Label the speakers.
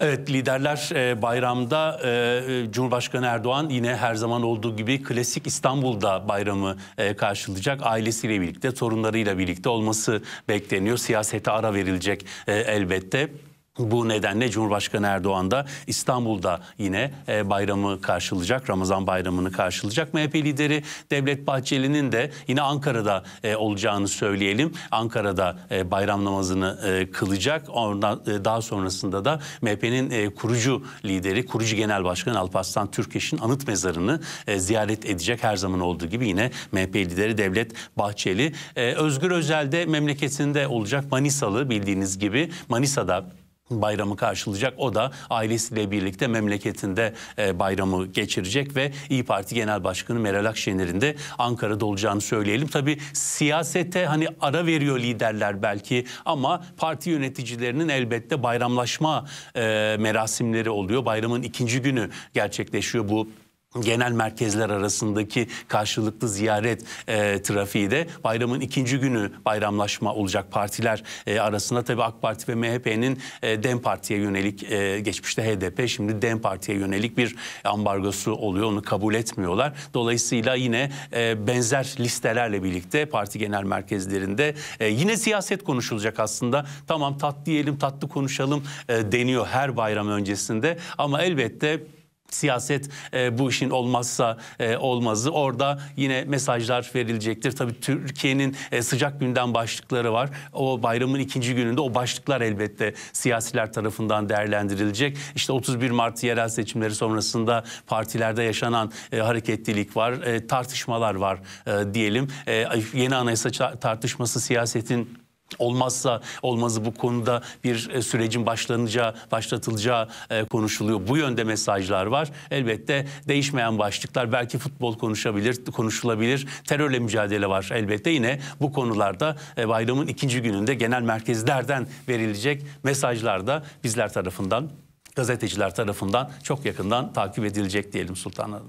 Speaker 1: Evet liderler e, bayramda e, e, Cumhurbaşkanı Erdoğan yine her zaman olduğu gibi klasik İstanbul'da bayramı karşılayacak. Ailesiyle birlikte, torunlarıyla birlikte olması bekleniyor. Siyasete ara verilecek elbette. Bu nedenle Cumhurbaşkanı Erdoğan da İstanbul'da yine e, bayramı karşılayacak, Ramazan bayramını karşılayacak. MHP lideri Devlet Bahçeli'nin de yine Ankara'da e, olacağını söyleyelim. Ankara'da e, bayram namazını kılacak. Ondan daha sonrasında da MHP'nin kurucu lideri, kurucu genel başkanı Alparslan Türkeş'in anıt mezarını ziyaret edecek. Her zaman olduğu gibi yine MHP lideri Devlet Bahçeli. Özgür Özel de memleketinde olacak. Manisalı bildiğiniz gibi Manisa'da bayramı karşılayacak. O da ailesiyle birlikte memleketinde e, bayramı geçirecek ve İyi Parti Genel Başkanı Meral Akşener'in de Ankara'da olacağını söyleyelim. Tabi siyasete hani ara veriyor liderler belki ama parti yöneticilerinin elbette bayramlaşma e, merasimleri oluyor. Bayramın ikinci günü gerçekleşiyor bu genel merkezler arasındaki karşılıklı ziyaret e, trafiği de bayramın ikinci günü bayramlaşma olacak partiler e, arasında tabi AK Parti ve MHP'nin e, DEM Parti'ye yönelik e, geçmişte HDP şimdi DEM Parti'ye yönelik bir ambargosu oluyor onu kabul etmiyorlar. Dolayısıyla yine e, benzer listelerle birlikte parti genel merkezlerinde e, yine siyaset konuşulacak aslında tamam tat diyelim tatlı konuşalım e, deniyor her bayram öncesinde ama elbette siyaset e, bu işin olmazsa e, olmazı. Orada yine mesajlar verilecektir. Tabii Türkiye'nin e, sıcak günden başlıkları var. O bayramın ikinci gününde o başlıklar elbette siyasiler tarafından değerlendirilecek. İşte 31 Mart yerel seçimleri sonrasında partilerde yaşanan e, hareketlilik var, e, tartışmalar var e, diyelim. E, yeni anayasa tartışması siyasetin olmazsa olmazı bu konuda bir e, sürecin başlanacağı, başlatılacağı e, konuşuluyor. Bu yönde mesajlar var. Elbette değişmeyen başlıklar belki futbol konuşabilir, konuşulabilir. Terörle mücadele var elbette yine bu konularda e, bayramın ikinci gününde genel merkezlerden verilecek mesajlar da bizler tarafından gazeteciler tarafından çok yakından takip edilecek diyelim Sultan